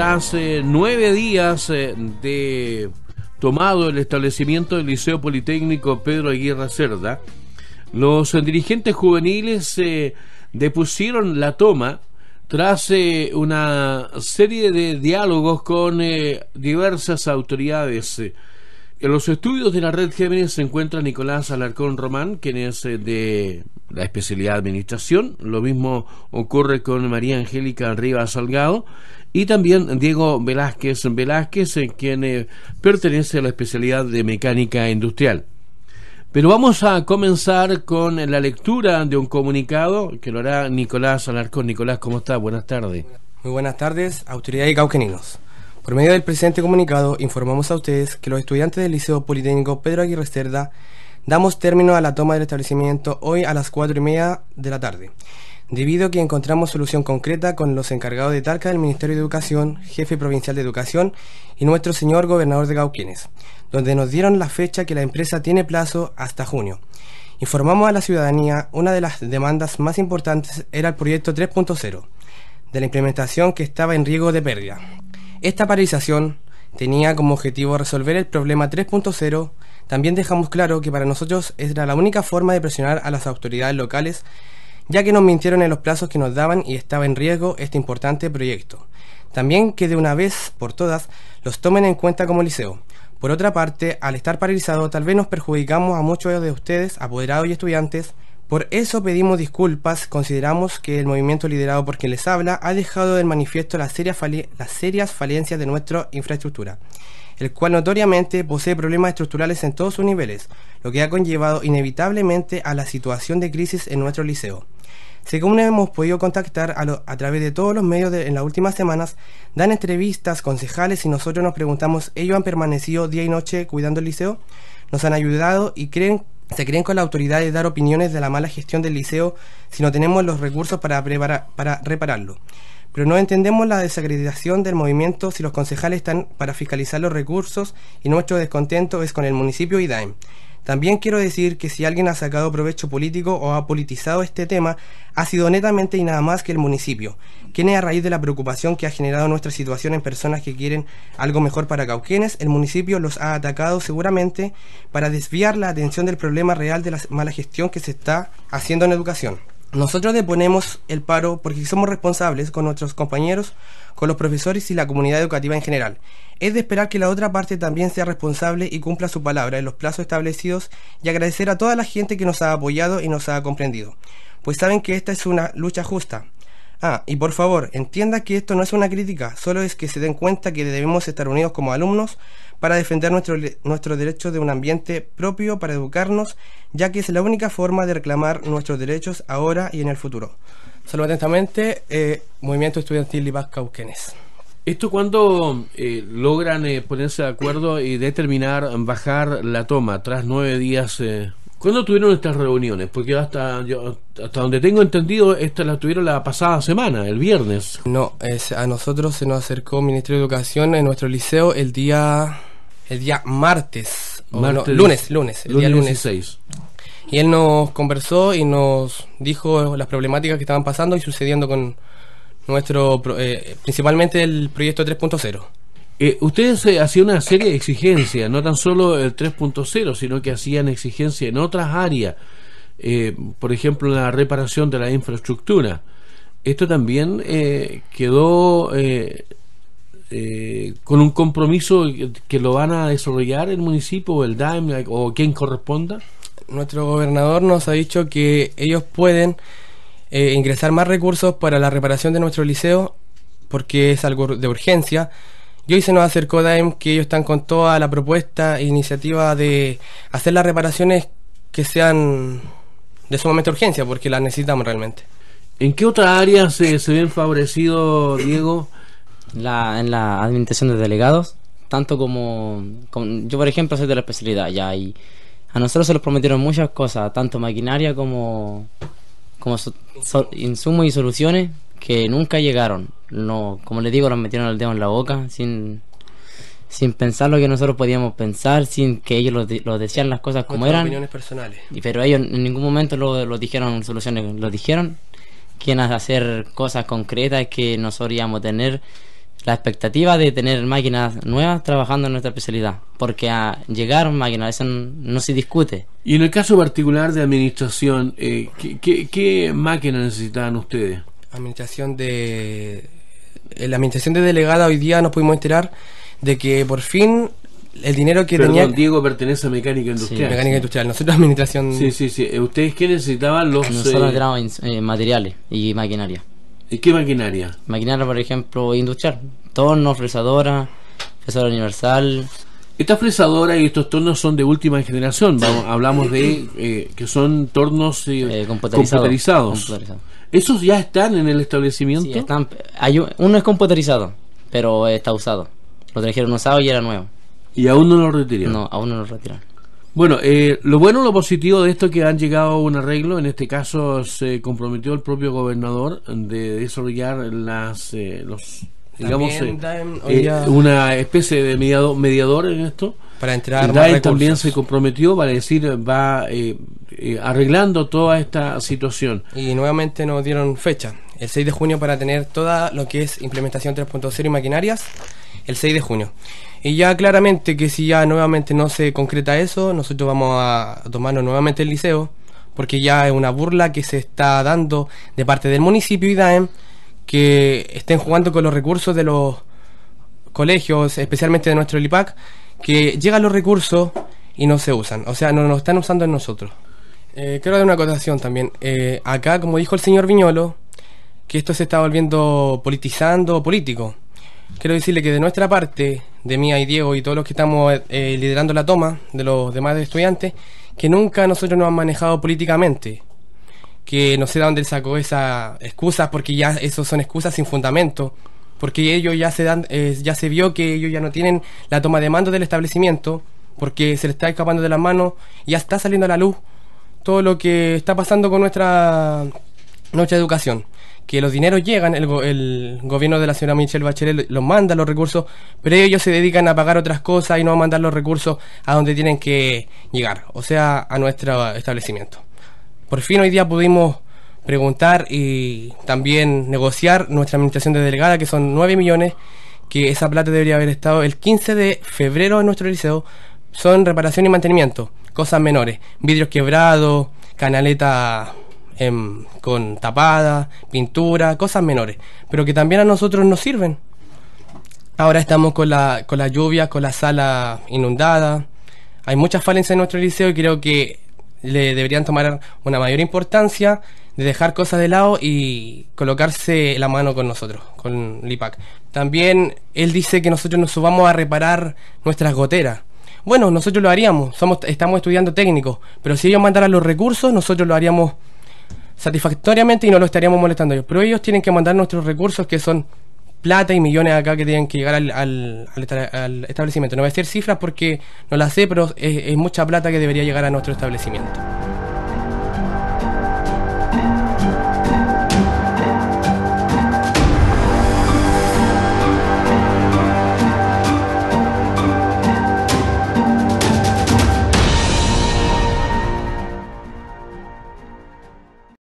tras nueve días eh, de tomado el establecimiento del Liceo Politécnico Pedro Aguirre Cerda, los eh, dirigentes juveniles eh, depusieron la toma tras una serie de diálogos con diversas autoridades. En los estudios de la red Géminis se encuentra Nicolás Alarcón Román, quien es de la especialidad de administración. Lo mismo ocurre con María Angélica Rivas Salgado, y también Diego Velázquez Velázquez, quien eh, pertenece a la especialidad de mecánica industrial. Pero vamos a comenzar con la lectura de un comunicado que lo hará Nicolás Alarcón. Nicolás, ¿cómo estás? Buenas tardes. Muy buenas tardes, autoridades y cauqueninos. Por medio del presente comunicado informamos a ustedes que los estudiantes del Liceo Politécnico Pedro Aguirre Cerda damos término a la toma del establecimiento hoy a las cuatro y media de la tarde debido a que encontramos solución concreta con los encargados de Talca del Ministerio de Educación, jefe provincial de Educación y nuestro señor gobernador de Cauquienes, donde nos dieron la fecha que la empresa tiene plazo hasta junio. Informamos a la ciudadanía, una de las demandas más importantes era el proyecto 3.0, de la implementación que estaba en riesgo de pérdida. Esta paralización tenía como objetivo resolver el problema 3.0, también dejamos claro que para nosotros era la única forma de presionar a las autoridades locales ya que nos mintieron en los plazos que nos daban y estaba en riesgo este importante proyecto. También que de una vez por todas los tomen en cuenta como liceo. Por otra parte, al estar paralizado tal vez nos perjudicamos a muchos de ustedes, apoderados y estudiantes, por eso pedimos disculpas, consideramos que el movimiento liderado por quien les habla ha dejado de manifiesto las serias, las serias falencias de nuestra infraestructura el cual notoriamente posee problemas estructurales en todos sus niveles, lo que ha conllevado inevitablemente a la situación de crisis en nuestro liceo. Según hemos podido contactar a, través de todos los medios en las últimas semanas, dan entrevistas, concejales y nosotros nos preguntamos, ¿ellos han permanecido día y noche cuidando el liceo? ¿Nos han ayudado y creen, se creen con la autoridad de dar opiniones de la mala gestión del liceo si no tenemos los recursos para, para repararlo? Pero no entendemos la desacreditación del movimiento si los concejales están para fiscalizar los recursos y nuestro descontento es con el municipio y DAIM. También quiero decir que si alguien ha sacado provecho político o ha politizado este tema, ha sido netamente y nada más que el municipio, quien a raíz de la preocupación que ha generado nuestra situación en personas que quieren algo mejor para Cauquenes, el municipio los ha atacado seguramente para desviar la atención del problema real de la mala gestión que se está haciendo en educación. Nosotros deponemos el paro porque somos responsables con nuestros compañeros, con los profesores y la comunidad educativa en general. Es de esperar que la otra parte también sea responsable y cumpla su palabra en los plazos establecidos y agradecer a toda la gente que nos ha apoyado y nos ha comprendido, pues saben que esta es una lucha justa, Ah, y por favor, entienda que esto no es una crítica, solo es que se den cuenta que debemos estar unidos como alumnos para defender nuestros nuestro derechos de un ambiente propio para educarnos, ya que es la única forma de reclamar nuestros derechos ahora y en el futuro. Saludos atentamente, eh, Movimiento Estudiantil Libas ¿Esto cuando eh, logran eh, ponerse de acuerdo y determinar bajar la toma tras nueve días ¿Cuándo tuvieron estas reuniones? Porque hasta yo, hasta donde tengo entendido, estas las tuvieron la pasada semana, el viernes. No, a nosotros se nos acercó el Ministerio de Educación en nuestro liceo el día el día martes, lunes, lunes, el día lunes Y él nos conversó y nos dijo las problemáticas que estaban pasando y sucediendo con nuestro eh, principalmente el proyecto 3.0. Eh, ustedes eh, hacían una serie de exigencias, no tan solo el 3.0, sino que hacían exigencias en otras áreas, eh, por ejemplo, la reparación de la infraestructura. Esto también quedó con un compromiso que lo van a desarrollar el municipio, el DAEM o quien corresponda. Nuestro gobernador nos ha dicho que ellos pueden ingresar más recursos para la reparación de nuestro liceo porque es algo de urgencia y hoy se nos acercó Daem que ellos están con toda la propuesta e iniciativa de hacer las reparaciones que sean de sumamente urgencia, porque las necesitamos realmente. ¿En qué otra área se se ven favorecido, Diego? en la administración de delegados, tanto como, Yo, por ejemplo, soy de la especialidad ya, y a nosotros se nos prometieron muchas cosas, tanto maquinaria como, como insumos y soluciones que nunca llegaron no, como les digo, nos metieron el dedo en la boca sin, sin pensar lo que nosotros podíamos pensar, sin que ellos lo, decían las cosas como eran. pero ellos en ningún momento lo, lo dijeron soluciones, lo dijeron quieren hacer cosas concretas que nosotros íbamos tener la expectativa de tener máquinas nuevas trabajando en nuestra especialidad, porque a llegar máquinas, eso no, se discute. Y en el caso particular de administración, eh, qué máquinas necesitaban ustedes? Administración de eh, la administración de delegada hoy día nos pudimos enterar de que por fin el dinero que Perdón, tenía. Diego pertenece a Mecánica Industrial. mecánica Industrial, nosotros administración. Sí, sí, sí. Eh, ¿Ustedes qué necesitaban los.? Nosotros eh, materiales y maquinaria. ¿Y qué maquinaria? Maquinaria, por ejemplo, industrial. Tornos, fresadora, fresadora universal. Estas fresadoras y estos tornos son de última generación. Vamos, hablamos de que son tornos computarizados. ¿Esos ya están en el establecimiento? están, hay, uno es computerizado, pero está usado. Lo trajeron usado y era nuevo. ¿Y aún no lo retiraron? No, aún no lo retiraron. Bueno, eh, lo bueno, lo positivo de esto es que han llegado a un arreglo. En este caso se comprometió el propio gobernador de desarrollar las, eh, los eh, eh, una especie de mediador en esto. Para entrar también se comprometió para decir va eh, arreglando toda esta situación. Y nuevamente nos dieron fecha, el 6 de junio para tener toda lo que es implementación 3.0 y maquinarias, el 6 de junio. Y ya claramente que si ya nuevamente no se concreta eso, nosotros vamos a tomarnos nuevamente el liceo, porque ya es una burla que se está dando de parte del municipio y DAEM que estén jugando con los recursos de los colegios, especialmente de nuestro Lipac, que llegan los recursos y no se usan, o sea, no nos están usando en nosotros. Eh, quiero dar una acotación también. Eh, acá, como dijo el señor Viñolo, que esto se está volviendo politizando político. Quiero decirle que de nuestra parte, de mía y Diego y todos los que estamos eh, liderando la toma de los demás estudiantes, que nunca nosotros nos han manejado políticamente que no sé de dónde sacó esa excusas, porque ya eso son excusas sin fundamento, porque ellos ya se dan, eh, ya se vio que ellos ya no tienen la toma de mando del establecimiento, porque se le está escapando de las manos, ya está saliendo a la luz todo lo que está pasando con nuestra nuestra educación que los dineros llegan, el, el, gobierno de la señora Michelle Bachelet los manda los recursos, pero ellos se dedican a pagar otras cosas y no a mandar los recursos a donde tienen que llegar, o sea, a nuestro establecimiento por fin hoy día pudimos preguntar y también negociar nuestra administración de delegada, que son 9 millones, que esa plata debería haber estado el 15 de febrero en nuestro liceo, son reparación y mantenimiento, cosas menores, vidrios quebrados, canaleta em, con tapada, pintura, cosas menores, pero que también a nosotros nos sirven. Ahora estamos con la, con la lluvia, con la sala inundada. Hay muchas falencias en nuestro liceo y creo que le deberían tomar una mayor importancia de dejar cosas de lado y colocarse la mano con nosotros, con LIPAC. También él dice que nosotros nos subamos a reparar nuestras goteras. Bueno, nosotros lo haríamos, somos, estamos estudiando técnicos, pero si ellos mandaran los recursos, nosotros lo haríamos satisfactoriamente y no lo estaríamos molestando ellos. Pero ellos tienen que mandar nuestros recursos que son plata y millones acá que tienen que llegar al, al, establecimiento. No voy a decir cifras porque no las sé, pero es mucha plata que debería llegar a nuestro establecimiento.